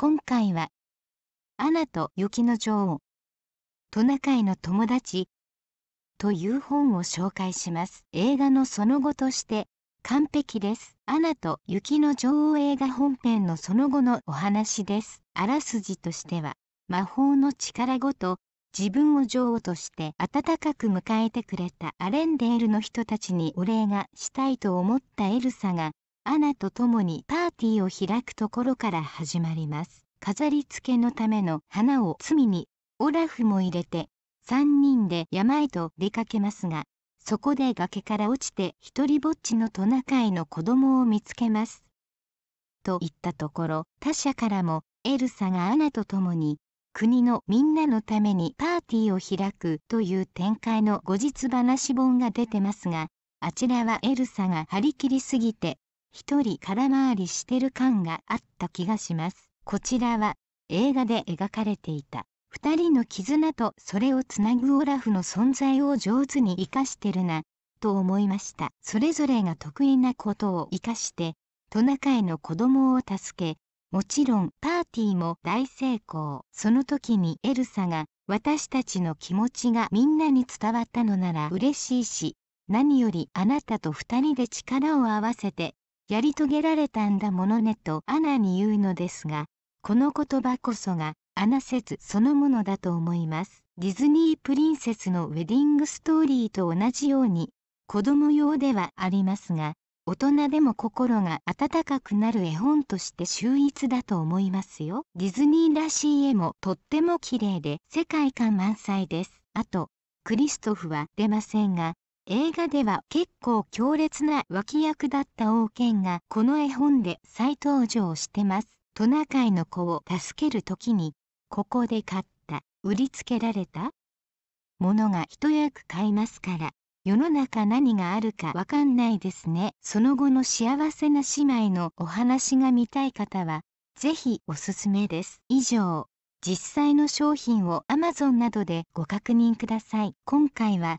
今回は、アナと雪の女王、トナカイの友達という本を紹介します。映画のその後として完璧です。アナと雪の女王映画本編のその後のお話です。あらすじとしては、魔法の力ごと自分を女王として温かく迎えてくれたアレンデールの人たちにお礼がしたいと思ったエルサがアナと共にパーティーを開くところから始まります飾り付けのための花を罪にオラフも入れて3人で山へと出かけますがそこで崖から落ちて一りぼっちのトナカイの子供を見つけますと言ったところ他者からもエルサがアナと共に国のみんなのためにパーティーを開くという展開の後日話本が出てますがあちらはエルサが張り切りすぎて一人空回りしてる感があった気がしますこちらは映画で描かれていた二人の絆とそれをつなぐオラフの存在を上手に生かしてるなと思いましたそれぞれが得意なことを生かしてトナカイの子供を助けもちろんパーティーも大成功その時にエルサが私たちの気持ちがみんなに伝わったのなら嬉しいし何よりあなたと二人で力を合わせてやり遂げられたんだものねとアナに言うのですが、この言葉こそがアナ説そのものだと思います。ディズニープリンセスのウェディングストーリーと同じように、子供用ではありますが、大人でも心が温かくなる絵本として秀逸だと思いますよ。ディズニーらしい絵もとっても綺麗で世界観満載です。あと、クリストフは出ませんが、映画では結構強烈な脇役だった王権がこの絵本で再登場してます。トナカイの子を助ける時に、ここで買った、売りつけられたものが一役買いますから、世の中何があるかわかんないですね。その後の幸せな姉妹のお話が見たい方は、ぜひおすすめです。以上、実際の商品を Amazon などでご確認ください。今回は